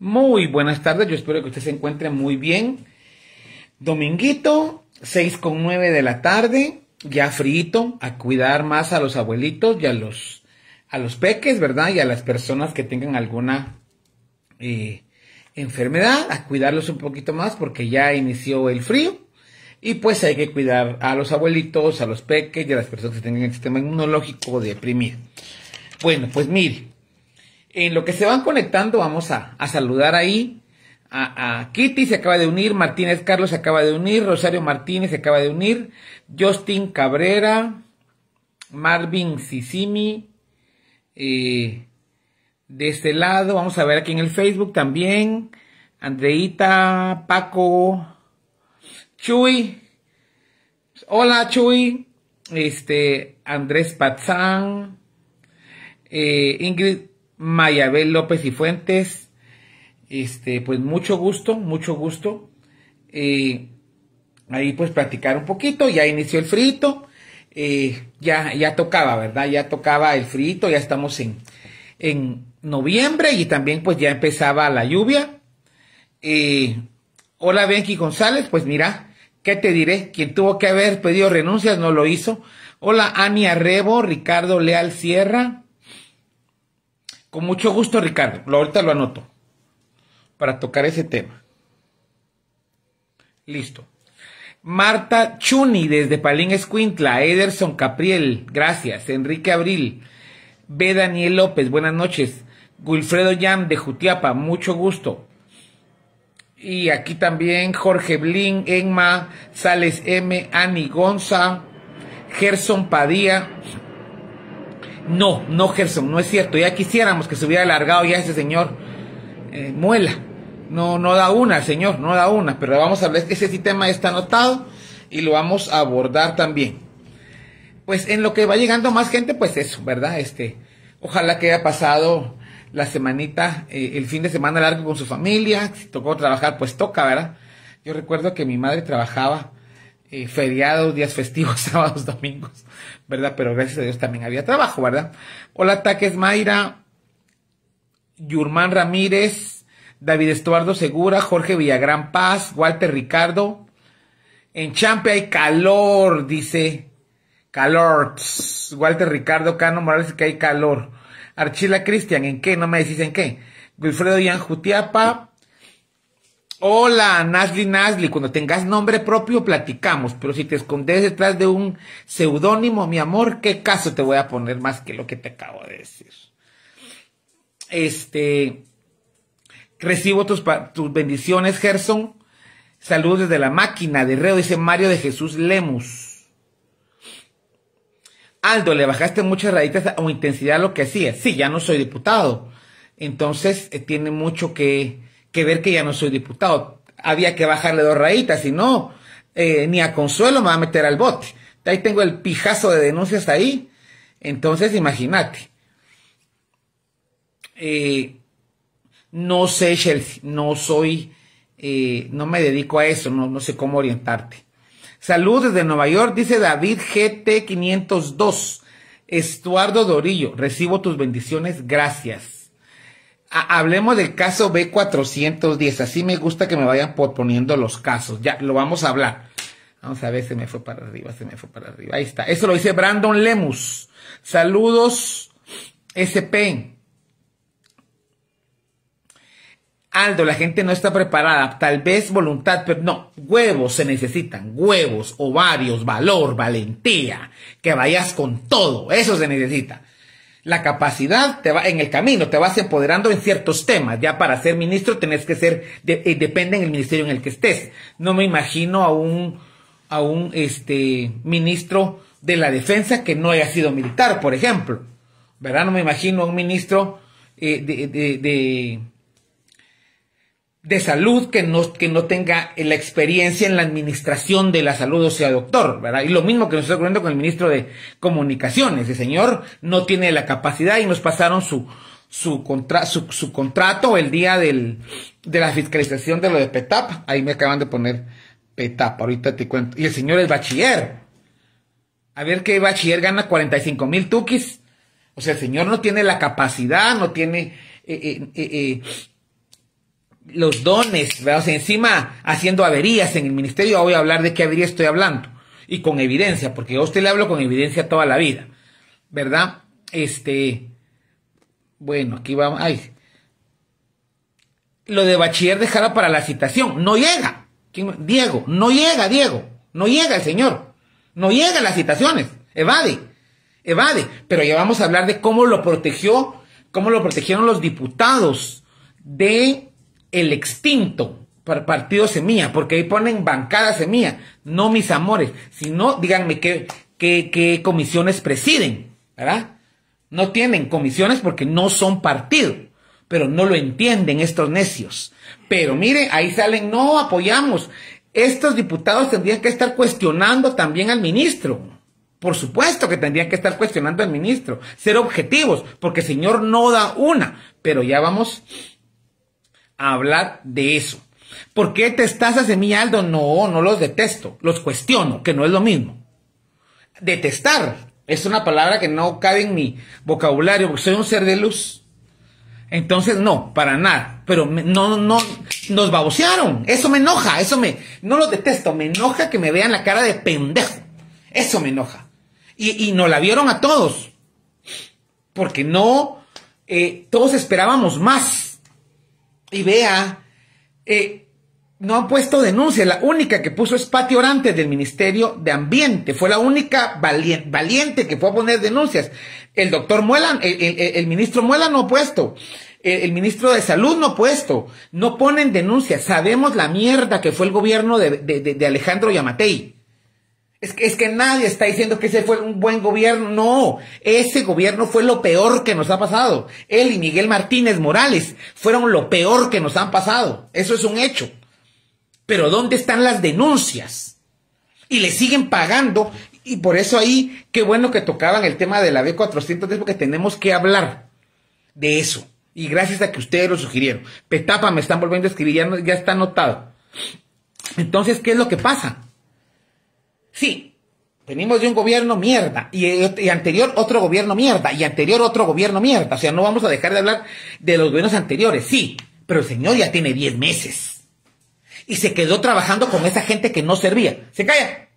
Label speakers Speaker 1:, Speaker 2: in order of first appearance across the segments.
Speaker 1: Muy buenas tardes, yo espero que usted se encuentre muy bien. Dominguito, 6 con 9 de la tarde, ya frito, a cuidar más a los abuelitos y a los, a los peques, ¿verdad? Y a las personas que tengan alguna eh, enfermedad, a cuidarlos un poquito más porque ya inició el frío. Y pues hay que cuidar a los abuelitos, a los peques y a las personas que tengan el sistema inmunológico deprimido. Bueno, pues mire, en lo que se van conectando, vamos a, saludar ahí. A, Kitty se acaba de unir, Martínez Carlos se acaba de unir, Rosario Martínez se acaba de unir, Justin Cabrera, Marvin Sisimi, eh, de este lado, vamos a ver aquí en el Facebook también, Andreita, Paco, Chuy, hola Chuy, este, Andrés Patzán, eh, Ingrid Mayabel López y Fuentes. Este, pues mucho gusto, mucho gusto. Eh, ahí pues platicar un poquito, ya inició el frito, eh, ya, ya tocaba, ¿verdad? Ya tocaba el frito, ya estamos en, en noviembre y también pues ya empezaba la lluvia. Eh, hola Benji González, pues mira, ¿qué te diré? Quien tuvo que haber pedido renuncias no lo hizo. Hola Ania Rebo, Ricardo Leal Sierra, con mucho gusto, Ricardo. Lo, ahorita lo anoto. Para tocar ese tema. Listo. Marta Chuni desde Palín Escuintla, Ederson Capriel, gracias, Enrique Abril, B. Daniel López, buenas noches, Wilfredo Yam de Jutiapa, mucho gusto. Y aquí también Jorge Blin, Enma, Sales M, Ani Gonza, Gerson Padilla, no, no, Gerson, no es cierto. Ya quisiéramos que se hubiera alargado ya ese señor eh, Muela. No, no da una, señor, no da una. Pero vamos a ver, ese sistema está anotado y lo vamos a abordar también. Pues en lo que va llegando más gente, pues eso, ¿verdad? Este, ojalá que haya pasado la semanita, eh, el fin de semana largo con su familia. Si tocó trabajar, pues toca, ¿verdad? Yo recuerdo que mi madre trabajaba eh, feriados, días festivos, sábados, domingos, ¿verdad? Pero gracias a Dios también había trabajo, ¿verdad? Hola, Taques Mayra, Yurman Ramírez, David Estuardo Segura, Jorge Villagrán Paz, Walter Ricardo. En Champe hay calor, dice. Calor. Walter Ricardo Cano Morales, que hay calor. Archila Cristian, ¿en qué? No me decís en qué. Wilfredo Ian Jutiapa, Hola, Nasli Nasli, cuando tengas nombre propio platicamos, pero si te escondes detrás de un seudónimo, mi amor, ¿qué caso te voy a poner más que lo que te acabo de decir? Este, recibo tus, tus bendiciones, Gerson. Saludos desde la máquina de reo, dice Mario de Jesús Lemus. Aldo, le bajaste muchas raditas o intensidad a lo que hacía. Sí, ya no soy diputado. Entonces, eh, tiene mucho que que ver que ya no soy diputado. Había que bajarle dos rayitas, si no, eh, ni a consuelo me va a meter al bote. Ahí tengo el pijazo de denuncias ahí. Entonces, imagínate. Eh, no sé, Chelsea, no soy, eh, no me dedico a eso, no, no sé cómo orientarte. Salud desde Nueva York, dice David GT502. Estuardo Dorillo, recibo tus bendiciones, gracias hablemos del caso B410. Así me gusta que me vayan poniendo los casos. Ya, lo vamos a hablar. Vamos a ver, se me fue para arriba, se me fue para arriba. Ahí está. Eso lo dice Brandon Lemus. Saludos, SP. Aldo, la gente no está preparada, tal vez voluntad, pero no, huevos se necesitan, huevos, ovarios, valor, valentía, que vayas con todo, eso se necesita la capacidad te va, en el camino, te vas empoderando en ciertos temas. Ya para ser ministro tenés que ser, eh, depende del el ministerio en el que estés. No me imagino a un, a un este, ministro de la defensa que no haya sido militar, por ejemplo. ¿Verdad? No me imagino a un ministro eh, de, de salud que no, que no tenga la experiencia en la administración de la salud, o sea, doctor, ¿verdad? Y lo mismo que nos está ocurriendo con el ministro de Comunicaciones. El señor no tiene la capacidad y nos pasaron su, su, su, contrato el día de la fiscalización de lo de PETAP. Ahí me acaban de poner PETAP, ahorita te cuento. Y el señor es bachiller. A ver qué bachiller gana 45 mil tuquis. O sea, el señor no tiene la capacidad, no tiene... Eh, eh, eh, los dones, ¿verdad? encima haciendo averías en el ministerio, voy a hablar de qué avería estoy hablando. Y con evidencia, porque yo a usted le hablo con evidencia toda la vida, ¿verdad? Este, bueno, aquí vamos, ay. Lo de bachiller dejado para la citación, no llega. Diego, no llega, Diego, no llega el señor, no llega las citaciones, evade, evade. Pero ya vamos a hablar de cómo lo protegió, cómo lo protegieron los diputados de el extinto partido semilla, porque ahí ponen bancada semilla, no mis amores, sino díganme qué, qué, comisiones presiden, ¿verdad? No tienen comisiones porque no son partido, pero no lo entienden estos necios. Pero mire, ahí salen, no apoyamos. Estos diputados tendrían que estar cuestionando también al ministro. Por supuesto que tendrían que estar cuestionando al ministro, ser objetivos, porque el señor no da una, pero ya vamos hablar de eso. ¿Por qué detestas a mi Aldo? No, no los detesto, los cuestiono, que no es lo mismo. Detestar es una palabra que no cabe en mi vocabulario, porque soy un ser de luz. Entonces, no, para nada. Pero no, no, nos babosearon. Eso me enoja, eso me, no los detesto, me enoja que me vean la cara de pendejo. Eso me enoja. Y, y nos la vieron a todos. Porque no, eh, todos esperábamos más y vea, eh, no han puesto denuncia. La única que puso es Pati Orantes del Ministerio de Ambiente. Fue la única valiente, que fue a poner denuncias. El doctor Muelan, el, ministro Muela no ha puesto. El, ministro de Salud no ha puesto. No ponen denuncias. Sabemos la mierda que fue el gobierno de Alejandro Yamatei. Es que, nadie está diciendo que ese fue un buen gobierno. No, ese gobierno fue lo peor que nos ha pasado. Él y Miguel Martínez Morales fueron lo peor que nos han pasado. Eso es un hecho. Pero ¿dónde están las denuncias? Y le siguen pagando. Y por eso ahí, qué bueno que tocaban el tema de la b 400 porque tenemos que hablar de eso. Y gracias a que ustedes lo sugirieron. Petapa me están volviendo a escribir, ya, ya está anotado. Entonces, ¿qué es lo que pasa? Sí, venimos de un gobierno mierda y, anterior otro gobierno mierda y anterior otro gobierno mierda. O sea, no vamos a dejar de hablar de los gobiernos anteriores, sí, pero el señor ya tiene 10 meses y se quedó trabajando con esa gente que no servía. Se calla.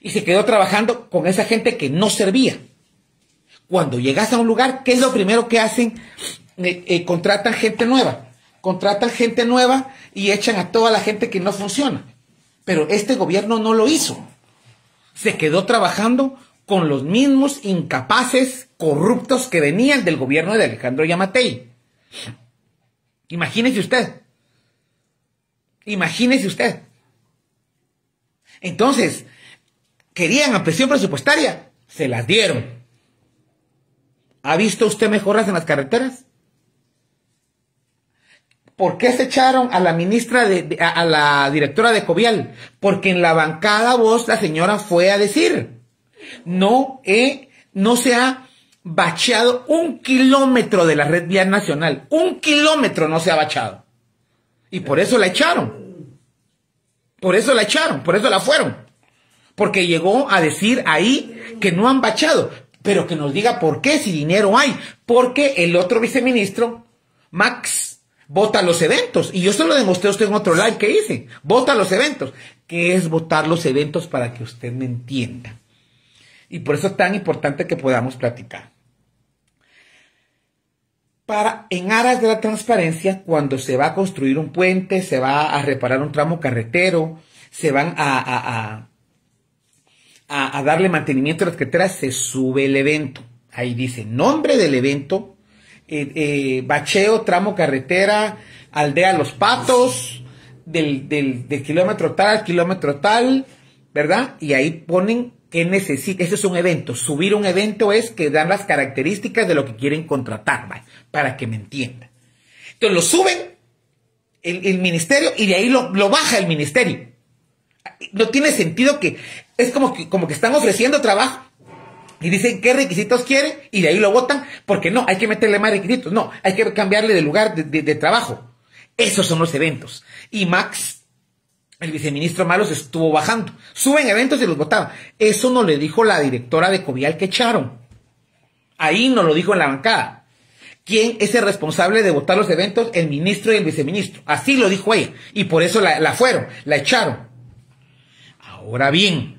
Speaker 1: Y se quedó trabajando con esa gente que no servía. Cuando llegas a un lugar, ¿qué es lo primero que hacen? Eh, eh, contratan gente nueva. Contratan gente nueva y echan a toda la gente que no funciona. Pero este gobierno no lo hizo. Se quedó trabajando con los mismos incapaces corruptos que venían del gobierno de Alejandro Yamatei. Imagínese usted. Imagínese usted. Entonces, querían presión presupuestaria, se las dieron. ¿Ha visto usted mejoras en las carreteras? ¿Por qué se echaron a la ministra, de, a, la directora de Covial? Porque en la bancada voz la señora fue a decir, no, no se ha bacheado un kilómetro de la red vial nacional, un kilómetro no se ha bachado. Y por eso la echaron, por eso la echaron, por eso la fueron. Porque llegó a decir ahí que no han bachado, pero que nos diga por qué, si dinero hay. Porque el otro viceministro, Max, Vota los eventos. Y yo se lo demostré a usted en otro live que hice. Vota los eventos. ¿Qué es votar los eventos para que usted me entienda? Y por eso es tan importante que podamos platicar. Para, en aras de la transparencia, cuando se va a construir un puente, se va a reparar un tramo carretero, se van a, a, darle mantenimiento a las carreteras, se sube el evento. Ahí dice nombre del evento, eh, eh, bacheo, tramo carretera, aldea Los Patos, del, kilómetro tal al kilómetro tal, ¿verdad? Y ahí ponen que necesita, ese es un evento, subir un evento es que dan las características de lo que quieren contratar, para que me entienda Entonces lo suben el, ministerio y de ahí lo, lo, baja el ministerio. No tiene sentido que, es como que, como que están ofreciendo trabajo y dicen qué requisitos quiere y de ahí lo votan, porque no, hay que meterle más requisitos, no, hay que cambiarle de lugar de, trabajo. Esos son los eventos. Y Max, el viceministro Malos, estuvo bajando. Suben eventos y los votaban. Eso no le dijo la directora de Covial que echaron. Ahí no lo dijo en la bancada. ¿Quién es el responsable de votar los eventos? El ministro y el viceministro. Así lo dijo ella. Y por eso la, la fueron, la echaron. Ahora bien,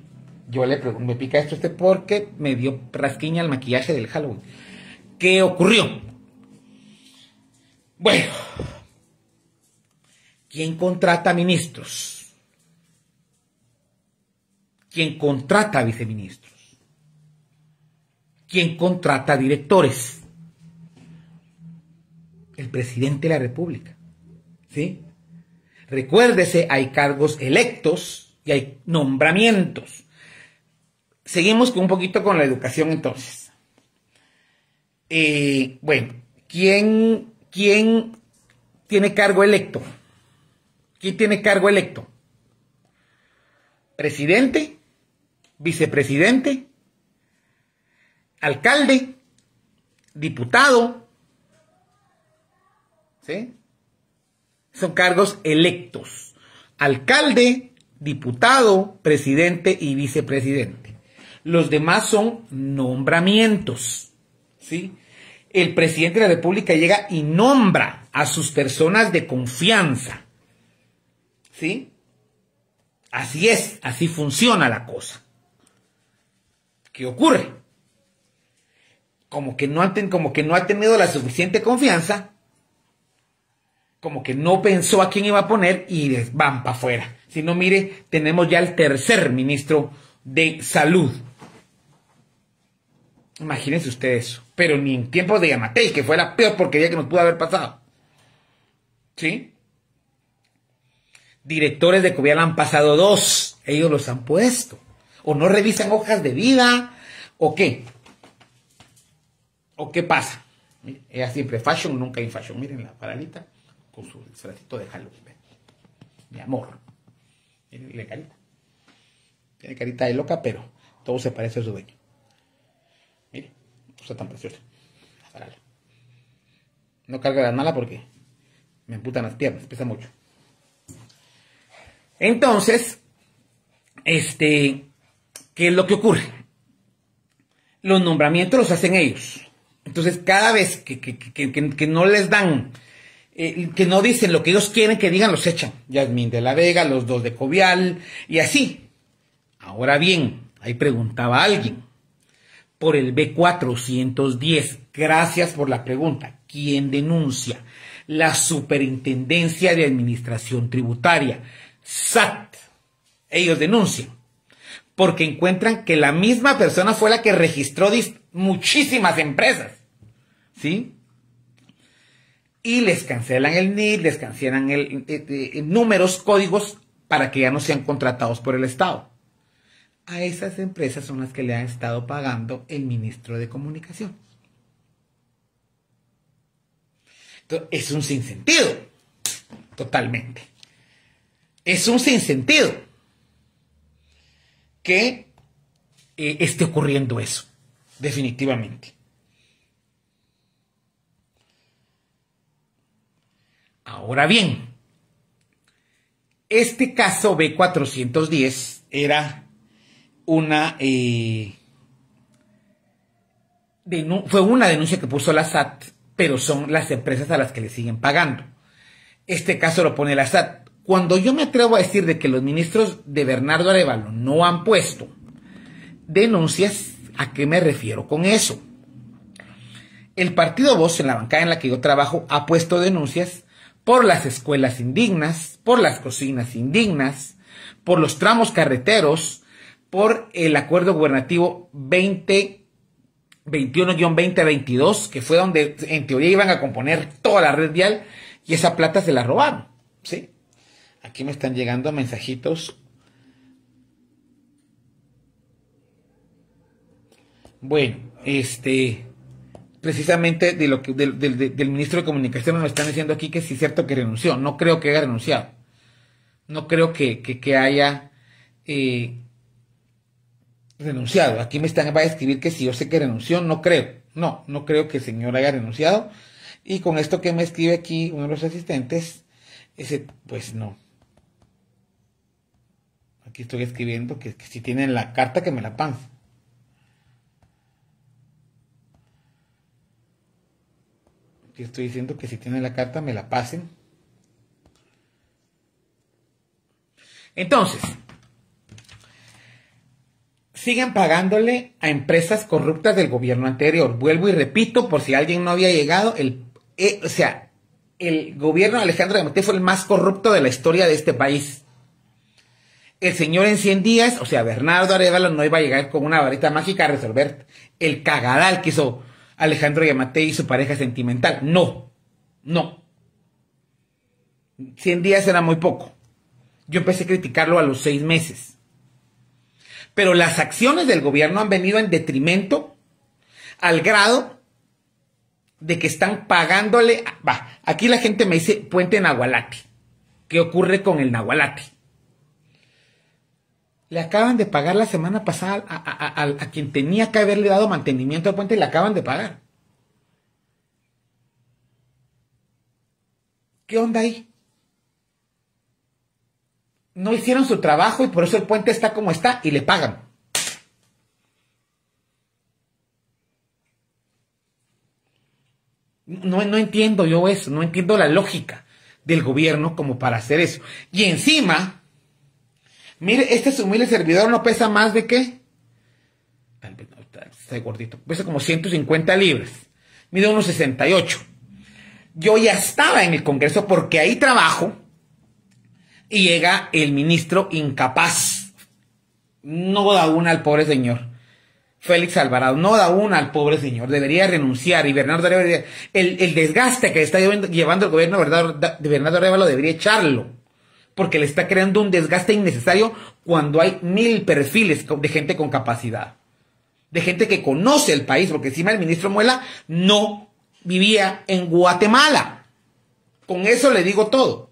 Speaker 1: yo le pregunto, me pica esto este porque me dio rasquiña el maquillaje del Halloween. ¿Qué ocurrió? Bueno, ¿quién contrata ministros? ¿Quién contrata viceministros? ¿Quién contrata directores? El presidente de la República. ¿Sí? Recuérdese, hay cargos electos y hay nombramientos seguimos un poquito con la educación entonces. Eh, bueno, ¿quién, ¿quién tiene cargo electo? ¿Quién tiene cargo electo? Presidente, vicepresidente, alcalde, diputado. ¿Sí? Son cargos electos. Alcalde, diputado, presidente y vicepresidente. Los demás son nombramientos. ¿sí? El presidente de la República llega y nombra a sus personas de confianza. ¿Sí? Así es, así funciona la cosa. ¿Qué ocurre? Como que no, como que no ha tenido la suficiente confianza, como que no pensó a quién iba a poner y van para afuera. Si no, mire, tenemos ya el tercer ministro de salud. Imagínense ustedes Pero ni en tiempos de Yamatei, que fue la peor porquería que nos pudo haber pasado. ¿Sí? Directores de Covial han pasado dos. Ellos los han puesto. O no revisan hojas de vida. ¿O qué? ¿O qué pasa? Ella siempre fashion, nunca hay fashion. Miren la paralita con su disfrazito de Halloween. Mi amor. Miren la carita. Tiene carita de loca, pero todo se parece a su dueño tan No carga la mala porque me emputan las piernas, pesa mucho. Entonces, este, ¿qué es lo que ocurre? Los nombramientos los hacen ellos. Entonces, cada vez que, que, que, no les dan, eh, que no dicen lo que ellos quieren que digan, los echan. Yasmín de la Vega, los dos de Covial, y así. Ahora bien, ahí preguntaba alguien, por el B410. Gracias por la pregunta. ¿Quién denuncia? La Superintendencia de Administración Tributaria, SAT. Ellos denuncian porque encuentran que la misma persona fue la que registró muchísimas empresas. ¿Sí? Y les cancelan el NID, les cancelan el, eh, eh, eh, números, códigos, para que ya no sean contratados por el Estado a esas empresas son las que le han estado pagando el ministro de Comunicación. Entonces, es un sinsentido, totalmente. Es un sinsentido que eh, esté ocurriendo eso, definitivamente. Ahora bien, este caso B410 era una... Eh, fue una denuncia que puso la SAT, pero son las empresas a las que le siguen pagando. Este caso lo pone la SAT. Cuando yo me atrevo a decir de que los ministros de Bernardo Arevalo no han puesto denuncias, ¿a qué me refiero con eso? El partido Voz, en la bancada en la que yo trabajo, ha puesto denuncias por las escuelas indignas, por las cocinas indignas, por los tramos carreteros, por el acuerdo gubernativo 2021-2022, que fue donde en teoría iban a componer toda la red vial y esa plata se la robaron. ¿sí? Aquí me están llegando mensajitos. Bueno, este, precisamente de lo que, del ministro de Comunicaciones nos están diciendo aquí que sí es cierto que renunció. No creo que haya renunciado. No creo que, que, que haya eh, renunciado. Aquí me están va a escribir que si yo sé que renunció, no creo. No, no creo que el señor haya renunciado. Y con esto que me escribe aquí uno de los asistentes, ese, pues no. Aquí estoy escribiendo que, si tienen la carta que me la pasen Aquí estoy diciendo que si tienen la carta me la pasen. Entonces, siguen pagándole a empresas corruptas del gobierno anterior. Vuelvo y repito, por si alguien no había llegado, el, eh, o sea, el gobierno de Alejandro de fue el más corrupto de la historia de este país. El señor en 100 días, o sea, Bernardo Arevalo no iba a llegar con una varita mágica a resolver el cagadal que hizo Alejandro Yamate y su pareja sentimental. No, no. 100 días era muy poco. Yo empecé a criticarlo a los seis meses. Pero las acciones del gobierno han venido en detrimento al grado de que están pagándole. Va, aquí la gente me dice puente Nahualate. ¿Qué ocurre con el Nahualate? Le acaban de pagar la semana pasada a, a quien tenía que haberle dado mantenimiento al puente y le acaban de pagar. ¿Qué onda ahí? no hicieron su trabajo y por eso el puente está como está y le pagan. No, no entiendo yo eso, no entiendo la lógica del gobierno como para hacer eso. Y encima, mire, este humilde servidor no pesa más de qué? Tal vez está gordito, pesa como 150 libras, mide unos 68. Yo ya estaba en el Congreso porque ahí trabajo y llega el ministro incapaz. No da una al pobre señor. Félix Alvarado, no da una al pobre señor, debería renunciar y Bernardo el, el, desgaste que está llevando, el gobierno de Bernardo Arevalo debería echarlo, porque le está creando un desgaste innecesario cuando hay mil perfiles de gente con capacidad, de gente que conoce el país, porque encima el ministro Muela no vivía en Guatemala. Con eso le digo todo.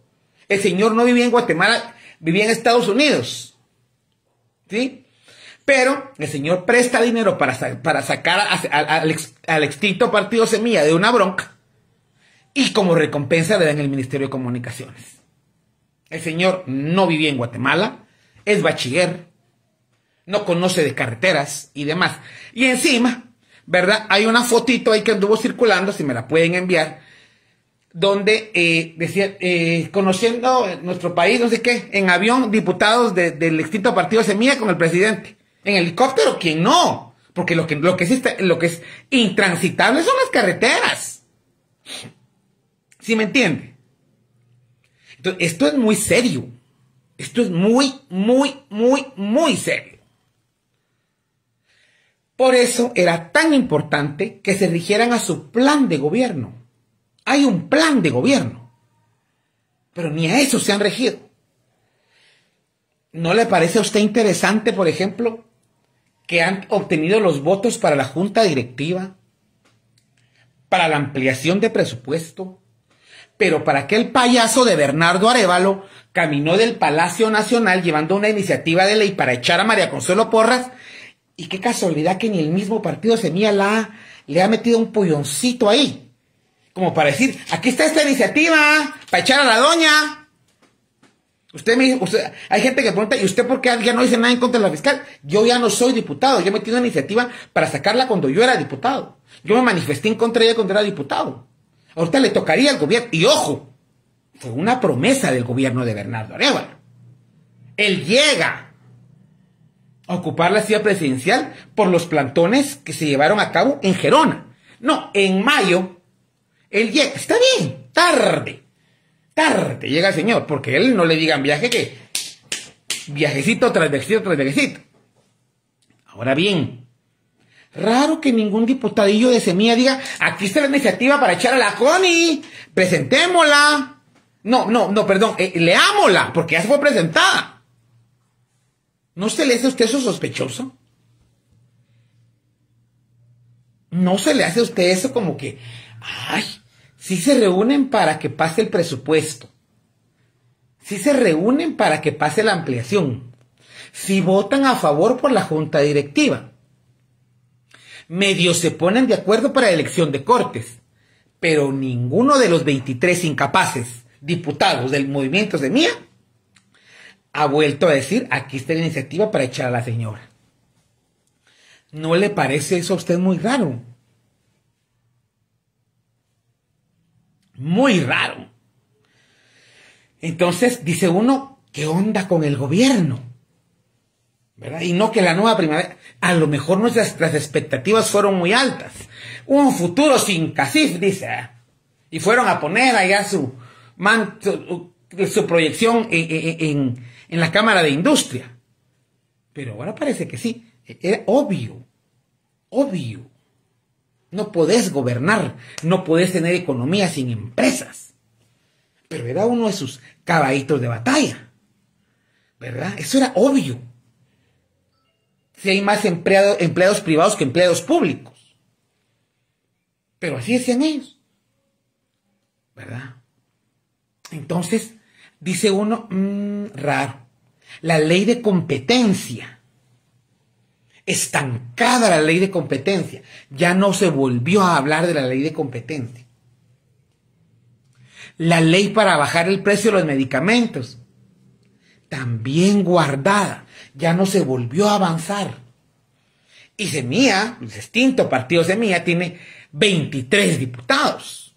Speaker 1: El señor no vivía en Guatemala, vivía en Estados Unidos. ¿Sí? Pero el señor presta dinero para, para sacar al, al extinto partido Semilla de una bronca y como recompensa le dan el Ministerio de Comunicaciones. El señor no vivía en Guatemala, es bachiller, no conoce de carreteras y demás. Y encima, ¿verdad? Hay una fotito ahí que anduvo circulando, si me la pueden enviar, donde eh, decía, eh, conociendo nuestro país, no sé qué, en avión, diputados del extinto partido se Semilla con el presidente. En helicóptero, ¿quién no? Porque lo que, lo que, es, lo que es intransitable son las carreteras. ¿Sí me entiende? Entonces, esto es muy serio. Esto es muy, muy, muy, muy serio. Por eso era tan importante que se rigieran a su plan de gobierno hay un plan de gobierno, pero ni a eso se han regido. ¿No le parece a usted interesante, por ejemplo, que han obtenido los votos para la junta directiva, para la ampliación de presupuesto? Pero para aquel payaso de Bernardo Arevalo caminó del Palacio Nacional llevando una iniciativa de ley para echar a María Consuelo Porras, y qué casualidad que ni el mismo partido Semilla la, le ha metido un polloncito ahí como para decir, aquí está esta iniciativa, para echar a la doña. Usted me hay gente que pregunta, ¿y usted por qué ya no dice nada en contra de la fiscal? Yo ya no soy diputado, yo metí una iniciativa para sacarla cuando yo era diputado. Yo me manifesté en contra de ella cuando era diputado. Ahorita le tocaría al gobierno, y ojo, fue una promesa del gobierno de Bernardo Arevalo. Él llega a ocupar la silla presidencial por los plantones que se llevaron a cabo en Gerona. No, en mayo él llega, está bien, tarde, tarde llega el señor, porque él no le digan viaje que viajecito tras viajecito tras viajecito. Ahora bien, raro que ningún diputadillo de semilla diga, aquí está la iniciativa para echar a la CONI, presentémosla. No, no, no, perdón, le eh, leámosla, porque ya se fue presentada. ¿No se le hace a usted eso sospechoso? ¿No se le hace a usted eso como que, ay, si se reúnen para que pase el presupuesto, si se reúnen para que pase la ampliación, si votan a favor por la junta directiva. medios se ponen de acuerdo para la elección de cortes, pero ninguno de los 23 incapaces diputados del movimiento de Mía ha vuelto a decir, aquí está la iniciativa para echar a la señora. ¿No le parece eso a usted muy raro? Muy raro. Entonces dice uno, ¿qué onda con el gobierno? ¿Verdad? Y no que la nueva primavera, a lo mejor nuestras expectativas fueron muy altas. Un futuro sin CACIF, dice. Y fueron a poner allá su, man, su, proyección en, la Cámara de Industria. Pero ahora parece que sí, es obvio, obvio. No podés gobernar, no podés tener economía sin empresas. Pero era uno de sus caballitos de batalla. ¿Verdad? Eso era obvio. Si hay más empleados privados que empleados públicos. Pero así decían ellos. ¿Verdad? Entonces, dice uno, mm, raro. La ley de competencia estancada la ley de competencia. Ya no se volvió a hablar de la ley de competencia. La ley para bajar el precio de los medicamentos, también guardada, ya no se volvió a avanzar. Y Semilla, el distinto partido Semilla, tiene 23 diputados.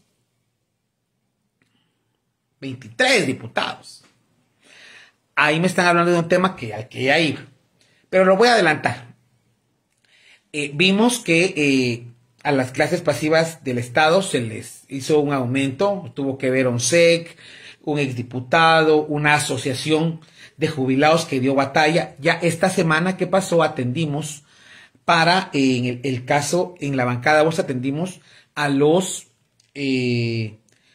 Speaker 1: 23 diputados. Ahí me están hablando de un tema que al que ya iba. Pero lo voy a adelantar. Eh, vimos que eh, a las clases pasivas del Estado se les hizo un aumento, tuvo que ver un SEC, un exdiputado, una asociación de jubilados que dio batalla. Ya esta semana que pasó atendimos para, eh, en el, caso, en la bancada vos atendimos a los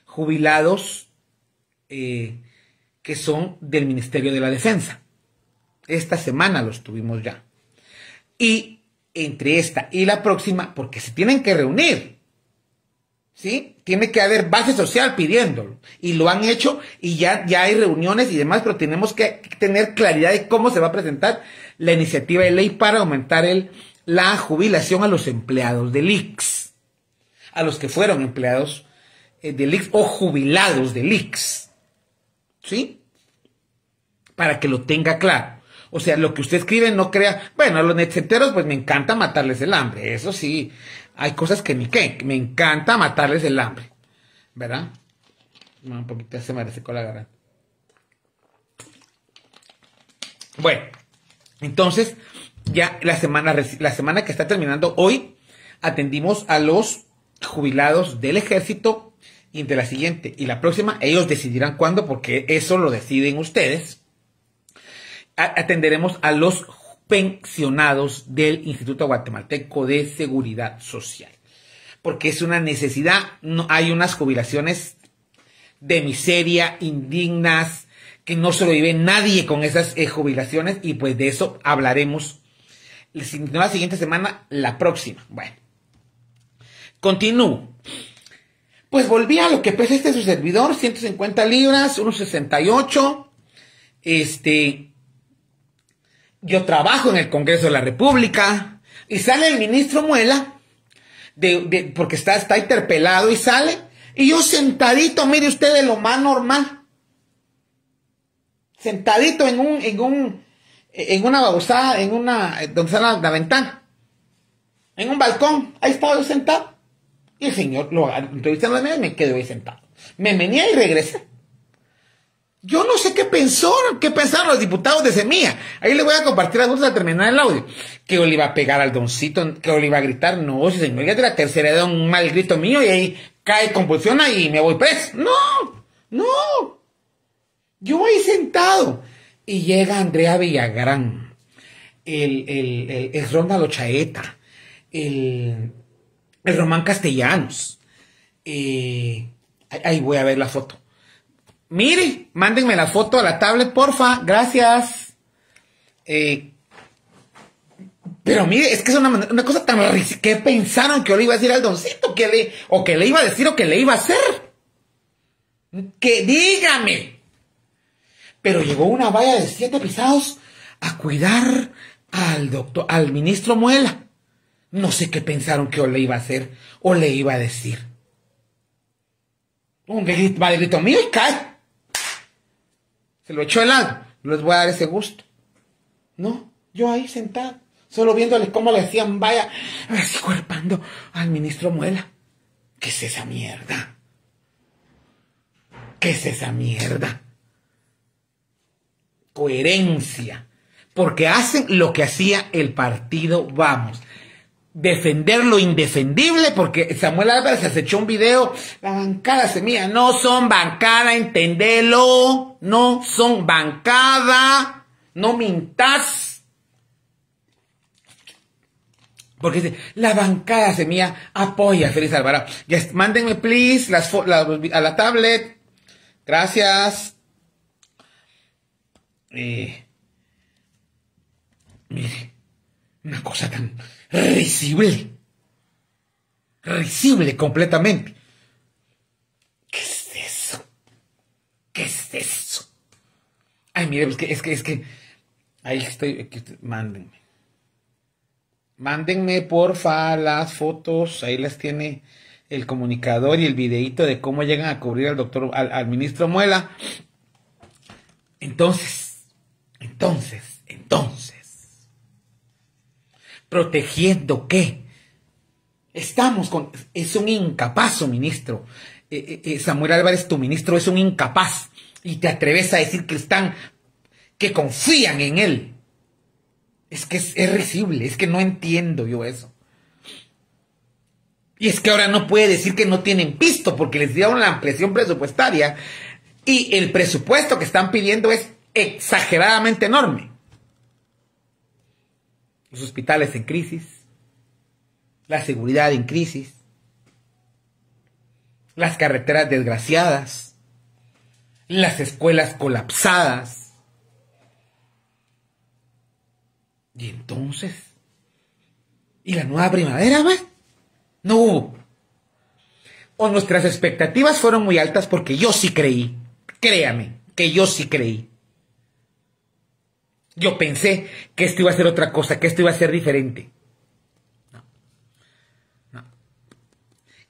Speaker 1: jubilados que son del Ministerio de la Defensa. Esta semana los tuvimos ya. Y entre esta y la próxima porque se tienen que reunir. ¿Sí? Tiene que haber base social pidiéndolo. Y lo han hecho y ya, ya hay reuniones y demás, pero tenemos que tener claridad de cómo se va a presentar la iniciativa de ley para aumentar el, la jubilación a los empleados del IX. A los que fueron empleados eh, del IX o jubilados del IX. ¿Sí? Para que lo tenga claro. O sea, lo que usted escribe no crea. Bueno, a los enteros pues me encanta matarles el hambre, eso sí. Hay cosas que ni qué, me encanta matarles el hambre. ¿Verdad? Un poquito se me con la garganta. Bueno, entonces, ya la semana, la semana que está terminando hoy, atendimos a los jubilados del ejército y de la siguiente y la próxima ellos decidirán cuándo porque eso lo deciden ustedes atenderemos a los pensionados del Instituto Guatemalteco de Seguridad Social, porque es una necesidad, no, hay unas jubilaciones de miseria, indignas, que no vive nadie con esas eh, jubilaciones y pues de eso hablaremos la siguiente semana, la próxima. Bueno, continúo. Pues volví a lo que pesa este su servidor, 150 libras, 1,68. Este, yo trabajo en el Congreso de la República y sale el ministro Muela, porque está, está interpelado y sale, y yo sentadito, mire usted, de lo más normal, sentadito en un, en un, en una babosada, en una, donde está la, ventana, en un balcón, ahí estaba yo sentado, y el señor, lo entrevistando a me quedé ahí sentado, me venía y regresé. Yo no sé qué pensó, qué pensaron los diputados de Semilla. Ahí les voy a compartir a al terminar el audio. Que yo le iba a pegar al doncito, que yo le iba a gritar, no, señor, ya de la tercera edad un mal grito mío y ahí cae, convulsiona y me voy preso. No, no. Yo ahí sentado. Y llega Andrea Villagrán, el, el, el, el Chaeta, el, el Román Castellanos. Eh, ahí voy a ver la foto Mire, mándenme la foto a la tablet, porfa. Gracias. Eh, pero mire, es que es una, cosa tan que pensaron que yo le iba a decir al doncito, que le, o que le iba a decir o que le iba a hacer. Que dígame. Pero llegó una valla de siete pisados a cuidar al doctor, al ministro Muela. No sé qué pensaron que yo le iba a hacer o le iba a decir. Un grito, grito cae se lo echó helado, les voy a dar ese gusto. No, yo ahí sentado, solo viéndoles cómo le decían, vaya, así cuerpando al ministro Muela. ¿Qué es esa mierda? ¿Qué es esa mierda? Coherencia. Porque hacen lo que hacía el partido Vamos defender lo indefendible, porque Samuel Álvarez acechó un video, la bancada semilla, no son bancada, entendelo, no son bancada, no mintas. Porque dice, la bancada semilla apoya a Félix Álvarez. mándenme, please, las a la tablet. Gracias. Eh, una cosa tan, risible. Risible completamente. ¿Qué es eso? ¿Qué es eso? Ay, mire, es que, es que, es que, ahí estoy, aquí, mándenme. Mándenme, porfa, las fotos, ahí las tiene el comunicador y el videito de cómo llegan a cubrir al doctor, al ministro Muela. Entonces, entonces, entonces. ¿Protegiendo qué? Estamos con... Es un incapaz ministro. Eh, eh, eh, Samuel Álvarez, tu ministro, es un incapaz. Y te atreves a decir que están... que confían en él. Es que es, es es que no entiendo yo eso. Y es que ahora no puede decir que no tienen pisto porque les dieron la ampliación presupuestaria y el presupuesto que están pidiendo es exageradamente enorme los hospitales en crisis, la seguridad en crisis, las carreteras desgraciadas, las escuelas colapsadas. Y entonces, ¿y la nueva primavera, No hubo. O nuestras expectativas fueron muy altas porque yo sí creí, créame, que yo sí creí. Yo pensé que esto iba a ser otra cosa, que esto iba a ser diferente. No. No.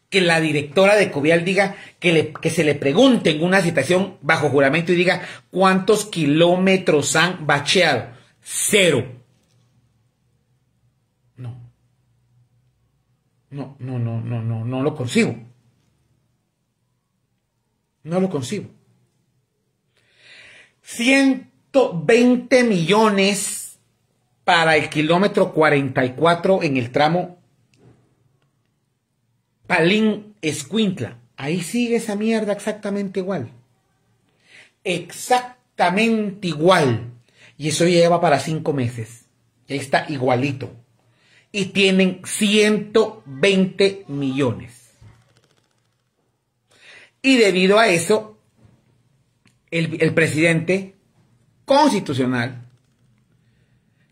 Speaker 1: Que la directora de Covial diga que, se le pregunte en una citación bajo juramento y diga cuántos kilómetros han bacheado. Cero. No. No, no, no, no, no, no lo consigo. No lo consigo. 100 120 millones para el kilómetro 44 en el tramo Palín Escuintla. Ahí sigue esa mierda exactamente igual. Exactamente igual. Y eso lleva para cinco meses. ahí está igualito. Y tienen 120 millones. Y debido a eso, el presidente constitucional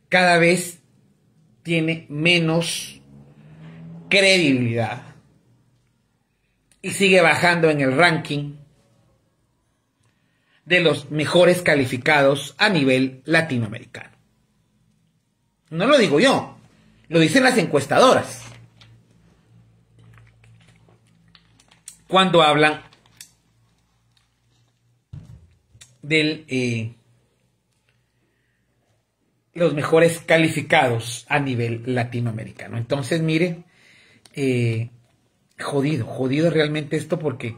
Speaker 1: cada vez tiene menos credibilidad y sigue bajando en el ranking de los mejores calificados a nivel latinoamericano. No lo digo yo, lo dicen las encuestadoras. Cuando hablan del eh, los mejores calificados a nivel latinoamericano. Entonces, mire, eh, jodido, jodido realmente esto porque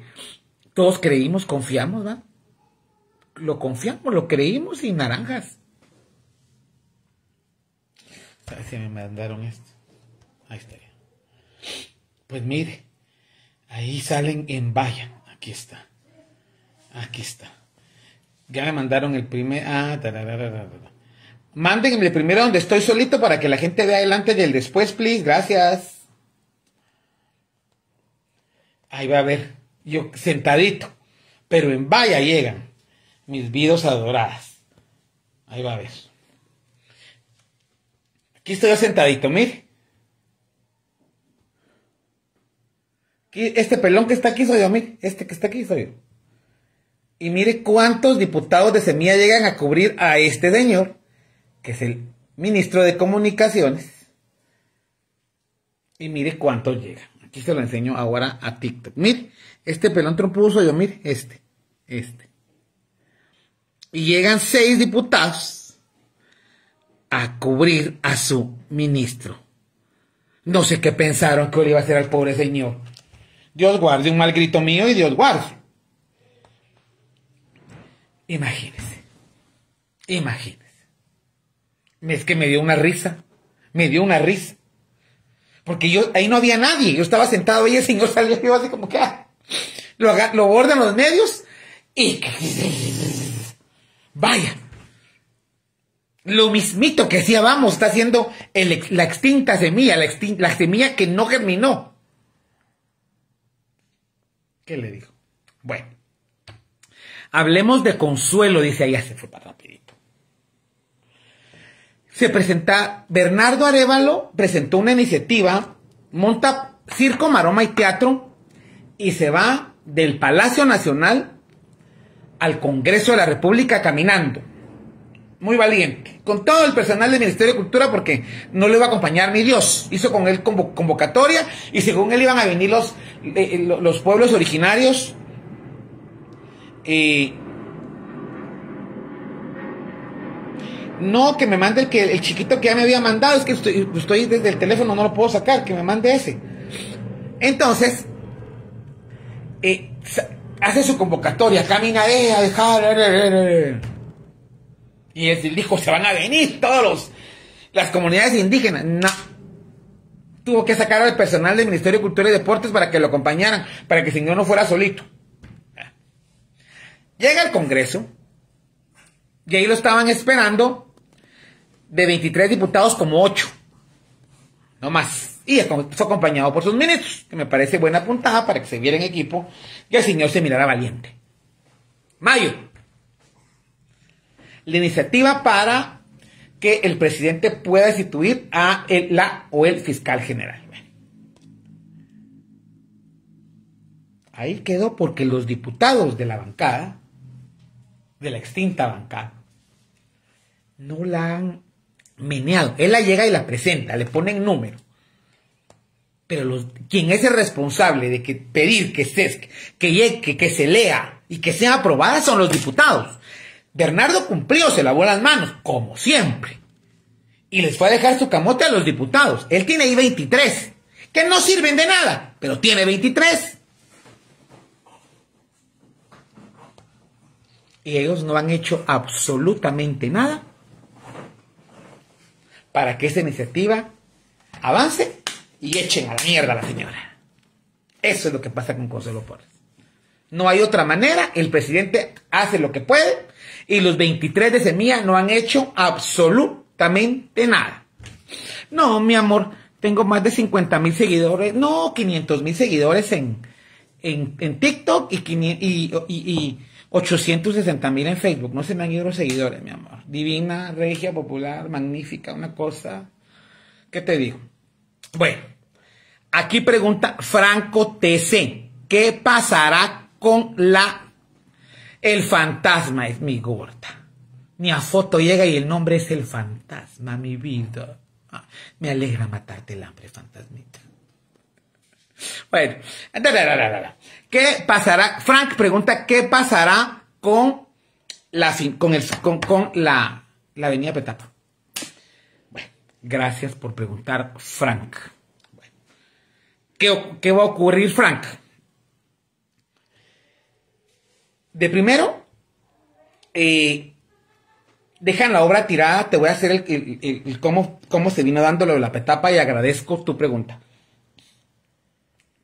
Speaker 1: todos creímos, confiamos, ¿verdad? Lo confiamos, lo creímos y naranjas. A ver si me mandaron esto. Ahí está. Pues mire, ahí salen en vaya Aquí está. Aquí está. Ya me mandaron el primer. Ah, Mándenme primero donde estoy solito para que la gente vea adelante antes y el después, please. Gracias. Ahí va a ver. Yo sentadito. Pero en vaya llegan mis vidos adoradas. Ahí va a ver. Aquí estoy yo sentadito, mire. este pelón que está aquí soy yo, mire. Este que está aquí soy yo. Y mire cuántos diputados de semilla llegan a cubrir a este señor que es el ministro de Comunicaciones. Y mire cuánto llega. Aquí se lo enseño ahora a TikTok. Mire, este pelón trompudo yo, mire, este, este. Y llegan seis diputados a cubrir a su ministro. No sé qué pensaron que le iba a hacer al pobre señor. Dios guarde un mal grito mío y Dios guarde. Imagínense. Imagínense. Es que me dio una risa. Me dio una risa. Porque yo, ahí no había nadie. Yo estaba sentado y el señor salió así como que, ah, lo, lo bordan los medios y, vaya. Lo mismito que hacía, vamos, está haciendo la extinta semilla, la, la semilla que no germinó. ¿Qué le dijo? Bueno, hablemos de consuelo, dice, ahí se fue para rápido se presenta, Bernardo Arevalo presentó una iniciativa, monta circo, maroma y teatro y se va del Palacio Nacional al Congreso de la República caminando. Muy valiente. Con todo el personal del Ministerio de Cultura porque no le iba a acompañar ni Dios. Hizo con él convocatoria y según él iban a venir los, eh, eh, los pueblos originarios. Eh, No, que me mande el, que, el chiquito que ya me había mandado, es que estoy, desde el teléfono, no lo puedo sacar, que me mande ese. Entonces, eh, hace su convocatoria, camina de eh, a dejar. Eh, y el dijo, se van a venir todos los, las comunidades indígenas. No. Tuvo que sacar al personal del Ministerio de Cultura y Deportes para que lo acompañaran, para que el señor no fuera solito. Llega al Congreso, y ahí lo estaban esperando de 23 diputados como 8. No más. Y fue acompañado por sus ministros, que me parece buena puntada para que se viera en equipo y el señor se mirara valiente. Mayo. La iniciativa para que el presidente pueda destituir a la o el fiscal general. Ahí quedó porque los diputados de la bancada, de la extinta bancada, no la han meneado. Él la llega y la presenta, le ponen número. Pero quien es el responsable de que pedir que se, que, que se lea y que sea aprobada son los diputados. Bernardo cumplió, se lavó las manos, como siempre. Y les fue a dejar su camote a los diputados. Él tiene ahí 23, que no sirven de nada, pero tiene 23. Y ellos no han hecho absolutamente nada para que esa iniciativa avance y echen a la mierda a la señora. Eso es lo que pasa con Consuelo Porras. No hay otra manera, el presidente hace lo que puede y los 23 de semilla no han hecho absolutamente nada. No, mi amor, tengo más de 50 mil seguidores, no, 500 mil seguidores en, TikTok y, y 860 mil en Facebook. No se me han ido los seguidores, mi amor. Divina, regia, popular, magnífica, una cosa. ¿Qué te digo? Bueno, aquí pregunta Franco TC. ¿Qué pasará con la... El fantasma es mi gorda. Mi a foto llega y el nombre es el fantasma, mi vida. Ah, me alegra matarte el hambre, fantasmita. Bueno, ¿Qué pasará? Frank pregunta, ¿qué pasará con la, con el, con, la, avenida Petapa? Bueno, gracias por preguntar, Frank. ¿qué, va a ocurrir, Frank? De primero, eh, dejan la obra tirada, te voy a hacer el, cómo, se vino dando la petapa y agradezco tu pregunta.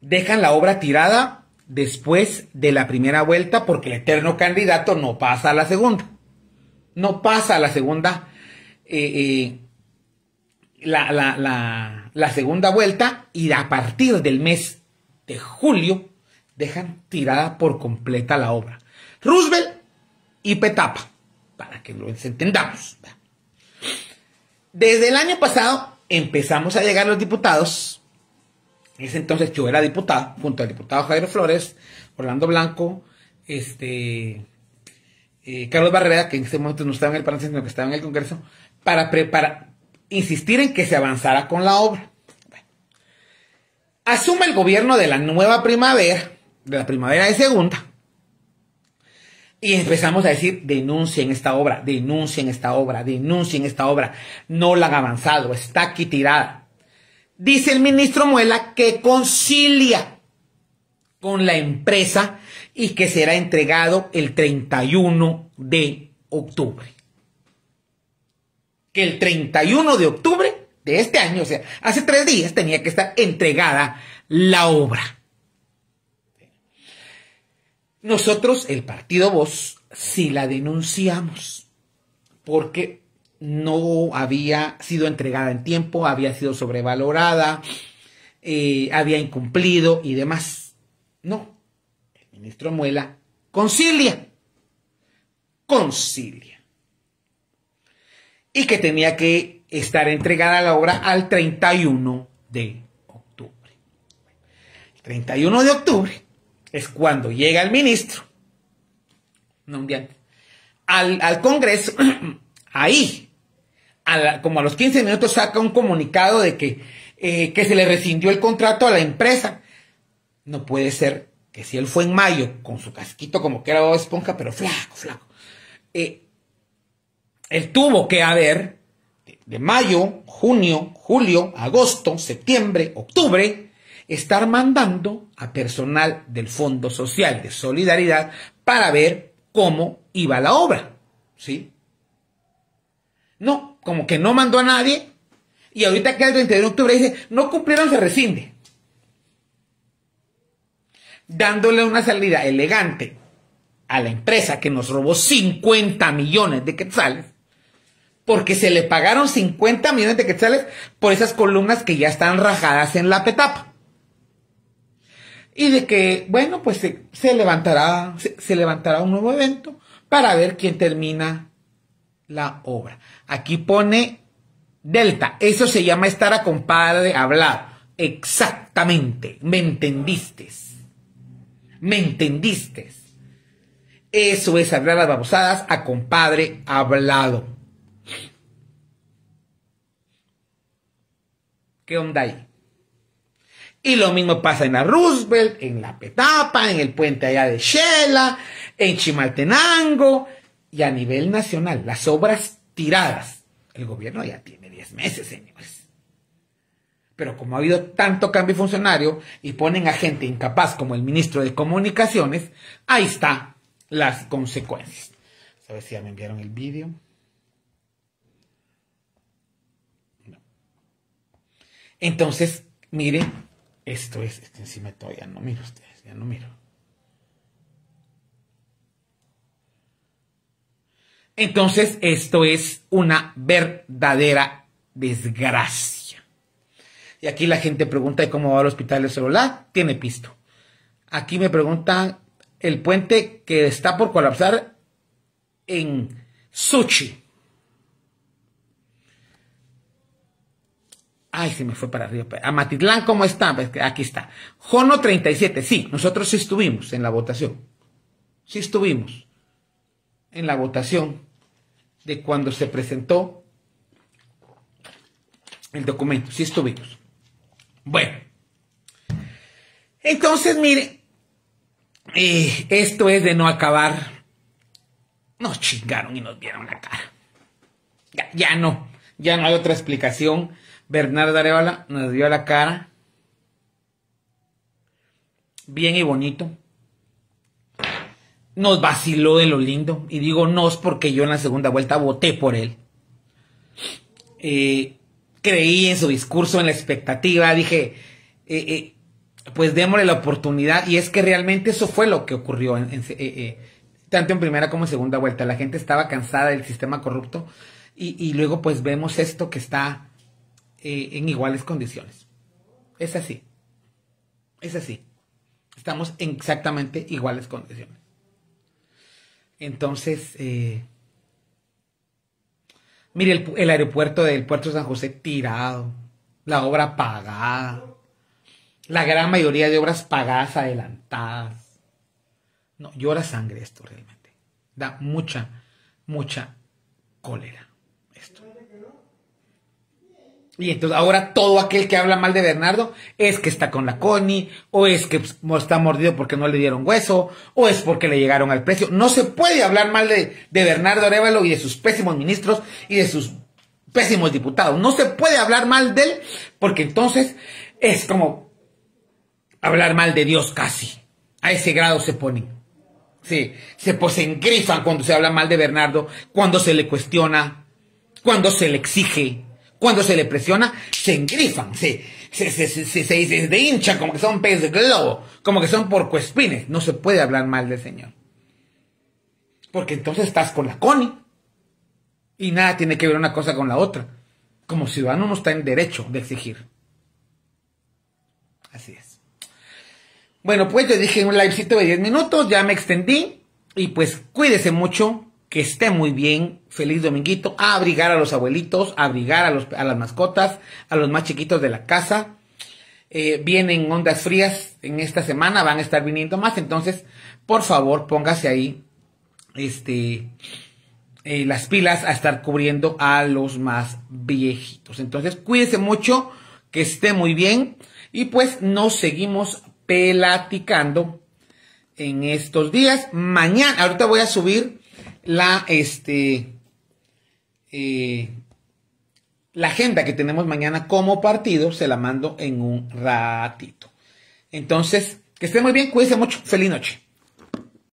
Speaker 1: Dejan la obra tirada después de la primera vuelta porque el eterno candidato no pasa a la segunda. No pasa a la segunda. Eh, eh, la, la, segunda vuelta y a partir del mes de julio dejan tirada por completa la obra. Roosevelt y Petapa, para que lo entendamos. Desde el año pasado empezamos a llegar los diputados en ese entonces yo era diputado, junto al diputado Javier Flores, Orlando Blanco, este, eh, Carlos Barrera, que en ese momento no estaba en el Parlamento, sino que estaba en el Congreso, para, insistir en que se avanzara con la obra. Asume el gobierno de la nueva primavera, de la primavera de segunda, y empezamos a decir, denuncien esta obra, denuncien esta obra, denuncien esta obra, no la han avanzado, está aquí tirada dice el ministro Muela que concilia con la empresa y que será entregado el 31 de octubre. Que el 31 de octubre de este año, o sea, hace tres días tenía que estar entregada la obra. Nosotros, el partido Voz, sí la denunciamos, porque no había sido entregada en tiempo, había sido sobrevalorada, eh, había incumplido y demás. No, el ministro Muela concilia, concilia. Y que tenía que estar entregada la obra al 31 de octubre. El 31 de octubre es cuando llega el ministro, no un día al, al Congreso, ahí como a los 15 minutos saca un comunicado de eh, que, se le rescindió el contrato a la empresa. No puede ser que si él fue en mayo con su casquito como que era de Esponja, pero flaco, flaco. Eh, él tuvo que haber de, de mayo, junio, julio, agosto, septiembre, octubre, estar mandando a personal del Fondo Social de Solidaridad para ver cómo iba la obra. ¿Sí? No, como que no mandó a nadie, y ahorita que el 31 de octubre dice, no cumplieron, se rescinde. Dándole una salida elegante a la empresa que nos robó 50 millones de quetzales, porque se le pagaron 50 millones de quetzales por esas columnas que ya están rajadas en la petapa. Y de que, bueno, pues se, levantará, se levantará un nuevo evento para ver quién termina la obra. Aquí pone delta. Eso se llama estar a compadre, hablado Exactamente. Me entendiste. Me entendiste. Eso es hablar las babosadas a compadre hablado. ¿Qué onda ahí? Y lo mismo pasa en la Roosevelt, en la Petapa, en el puente allá de Shela, en Chimaltenango, y a nivel nacional, las obras tiradas, el gobierno ya tiene 10 meses, señores. Pero como ha habido tanto cambio funcionario y ponen a gente incapaz como el ministro de Comunicaciones, ahí están las consecuencias. sabes si ya me enviaron el vídeo. No. Entonces, miren, esto es, esto encima todavía no miro ustedes, ya no miro. Entonces, esto es una verdadera desgracia. Y aquí la gente pregunta cómo va el hospital de celular. Tiene pisto. Aquí me preguntan el puente que está por colapsar en Suchi. Ay, se me fue para arriba. A Matitlán, ¿cómo está? Pues, aquí está. Jono 37, sí, nosotros sí estuvimos en la votación. Sí estuvimos en la votación de cuando se presentó el documento. si estuvimos. Bueno. Entonces, mire, eh, esto es de no acabar. Nos chingaron y nos dieron la cara. Ya, no, ya no hay otra explicación. Bernardo Arevala nos dio la cara. Bien y bonito nos vaciló de lo lindo. Y digo no es porque yo en la segunda vuelta voté por él. Eh, creí en su discurso, en la expectativa. Dije, eh, eh, pues démosle la oportunidad. Y es que realmente eso fue lo que ocurrió tanto en primera como en segunda vuelta. La gente estaba cansada del sistema corrupto. Y, y luego pues vemos esto que está en iguales condiciones. Es así. Es así. Estamos en exactamente iguales condiciones. Entonces, eh, mire, el, aeropuerto del puerto de San José tirado, la obra pagada, la gran mayoría de obras pagadas adelantadas. No, llora sangre esto realmente. Da mucha, mucha cólera. Y entonces ahora todo aquel que habla mal de Bernardo es que está con la CONI o es que pues, está mordido porque no le dieron hueso, o es porque le llegaron al precio. No se puede hablar mal de, Bernardo Arevalo y de sus pésimos ministros y de sus pésimos diputados. No se puede hablar mal de él porque entonces es como hablar mal de Dios casi. A ese grado se ponen. Sí, se pues engrifan cuando se habla mal de Bernardo, cuando se le cuestiona, cuando se le exige. Cuando se le presiona, se engrifan, se, se, se, se, hinchan como que son pez de globo, como que son porcoespines. No se puede hablar mal del Señor. Porque entonces estás con la CONI. Y nada tiene que ver una cosa con la otra. Como ciudadano no está en derecho de exigir. Así es. Bueno, pues yo dije un livecito de 10 minutos, ya me extendí. Y pues cuídese mucho, que esté muy bien feliz dominguito, a abrigar a los abuelitos, a abrigar a, los, a las mascotas, a los más chiquitos de la casa. Eh, vienen ondas frías en esta semana, van a estar viniendo más, entonces, por favor, póngase ahí este, eh, las pilas a estar cubriendo a los más viejitos. Entonces, cuídense mucho, que esté muy bien, y pues nos seguimos pelaticando en estos días. Mañana, ahorita voy a subir la, este, eh, la agenda que tenemos mañana como partido se la mando en un ratito. Entonces, que estén muy bien, cuídense mucho, feliz noche.